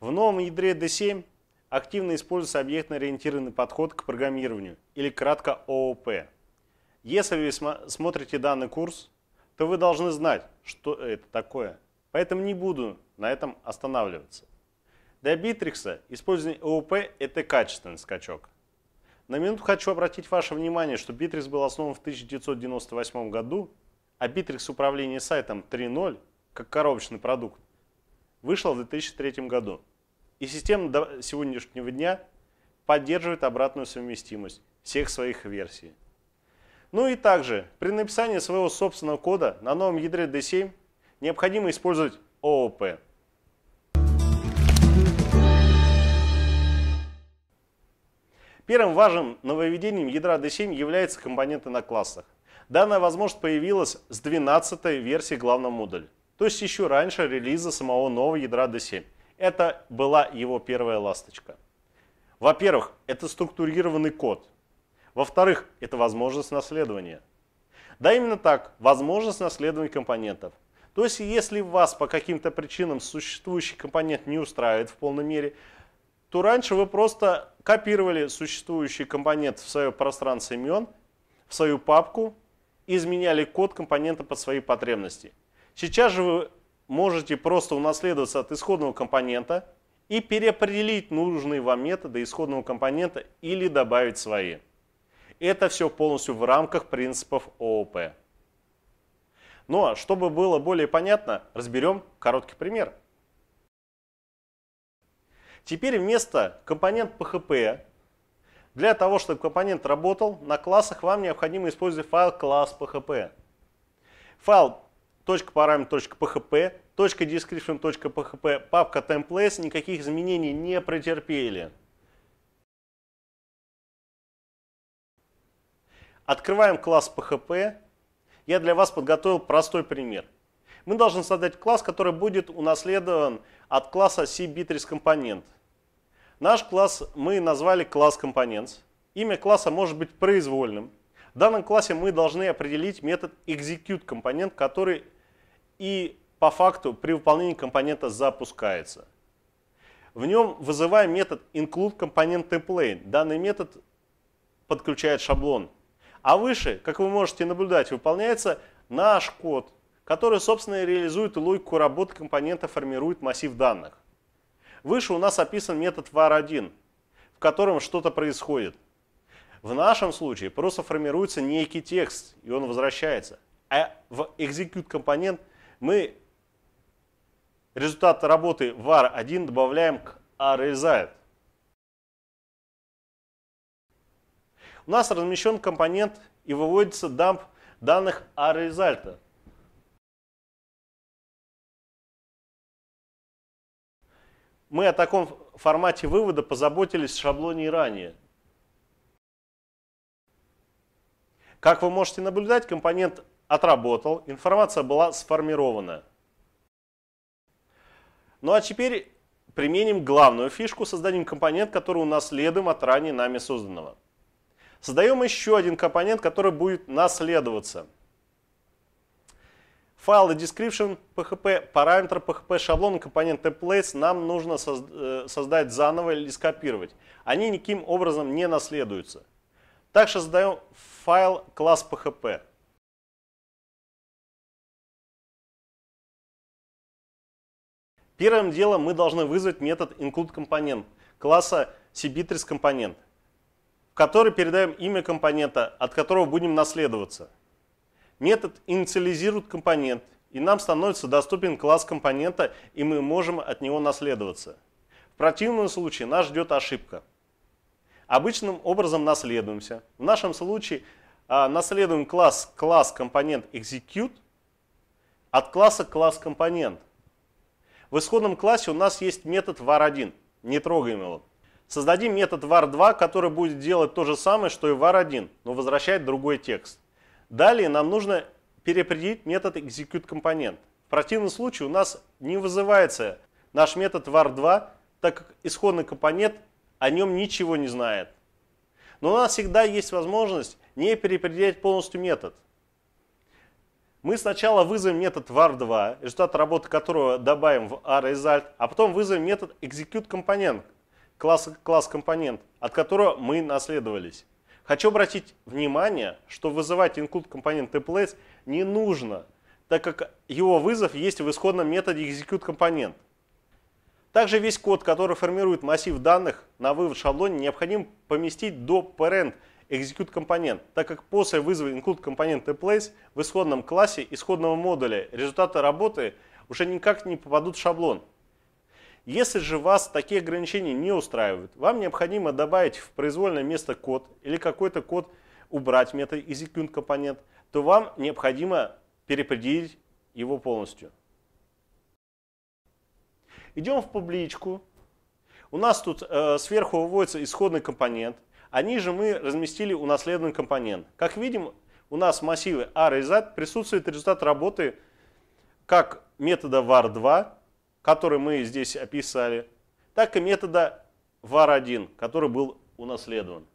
В новом ядре D7 активно используется объектно-ориентированный подход к программированию, или кратко ООП. Если вы смотрите данный курс, то вы должны знать, что это такое. Поэтому не буду на этом останавливаться. Для битрикса использование ООП – это качественный скачок. На минуту хочу обратить ваше внимание, что битрикс был основан в 1998 году, а битрикс Управление сайтом 3.0, как коробочный продукт, вышла в 2003 году. И система до сегодняшнего дня поддерживает обратную совместимость всех своих версий. Ну и также, при написании своего собственного кода на новом ядре D7 необходимо использовать ООП. Первым важным нововведением ядра D7 являются компоненты на классах. Данная возможность появилась с 12 версии главного модуля то есть еще раньше релиза самого нового ядра D7. Это была его первая ласточка. Во-первых, это структурированный код. Во-вторых, это возможность наследования. Да именно так, возможность наследования компонентов. То есть, если вас по каким-то причинам существующий компонент не устраивает в полной мере, то раньше вы просто копировали существующий компонент в свое пространство имен, в свою папку, изменяли код компонента под свои потребности. Сейчас же вы можете просто унаследоваться от исходного компонента и переопределить нужные вам методы исходного компонента или добавить свои. Это все полностью в рамках принципов ООП. Но ну, а чтобы было более понятно, разберем короткий пример. Теперь вместо компонент PHP, для того, чтобы компонент работал, на классах вам необходимо использовать файл класс PHP. Файл точка параметр, точка PHP, точка description, точка PHP, папка templates никаких изменений не претерпели. Открываем класс PHP. Я для вас подготовил простой пример. Мы должны создать класс, который будет унаследован от класса cbitris-компонент. Наш класс мы назвали класс компонент. Имя класса может быть произвольным. В данном классе мы должны определить метод execute компонент, который и по факту при выполнении компонента запускается. В нем вызываем метод include component template. Данный метод подключает шаблон. А выше, как вы можете наблюдать, выполняется наш код, который, собственно, реализует логику работы компонента, формирует массив данных. Выше у нас описан метод var1, в котором что-то происходит. В нашем случае просто формируется некий текст, и он возвращается. А в execute компонент – мы результат работы var1 добавляем к arResult. У нас размещен компонент и выводится дамп данных arResult. Мы о таком формате вывода позаботились в шаблоне ранее. Как вы можете наблюдать, компонент отработал, информация была сформирована. Ну а теперь применим главную фишку, создадим компонент, который унаследуем от ранее нами созданного. Создаем еще один компонент, который будет наследоваться. Файлы description, PHP, параметр PHP, шаблон, компонент templates нам нужно э, создать заново или скопировать. Они никаким образом не наследуются. Также создаем файл класс PHP. Первым делом мы должны вызвать метод includeComponent класса cbitrisComponent, в который передаем имя компонента, от которого будем наследоваться. Метод инициализирует компонент, и нам становится доступен класс компонента, и мы можем от него наследоваться. В противном случае нас ждет ошибка. Обычным образом наследуемся. В нашем случае а, наследуем класс класс компонент execute от класса класс компонент. В исходном классе у нас есть метод var1, не трогаем его. Создадим метод var2, который будет делать то же самое, что и var1, но возвращает другой текст. Далее нам нужно переопределить метод execute компонент. В противном случае у нас не вызывается наш метод var2, так как исходный компонент о нем ничего не знает. Но у нас всегда есть возможность не переопределять полностью метод. Мы сначала вызовем метод var2, результат работы которого добавим в rResult, а потом вызовем метод execute-компонент, класс, класс компонент, от которого мы наследовались. Хочу обратить внимание, что вызывать include компонент templates не нужно, так как его вызов есть в исходном методе execute компонент. Также весь код, который формирует массив данных на вывод шаблона, необходимо поместить до parent execute компонент, так как после вызова include компонент place в исходном классе исходного модуля результаты работы уже никак не попадут в шаблон. Если же вас такие ограничения не устраивают, вам необходимо добавить в произвольное место код или какой-то код убрать метод execute компонент, то вам необходимо переопределить его полностью. Идем в публичку. У нас тут э, сверху выводится исходный компонент. Они же мы разместили унаследованный компонент. Как видим, у нас в массиве R и Z присутствует результат работы как метода var2, который мы здесь описали, так и метода var1, который был унаследован.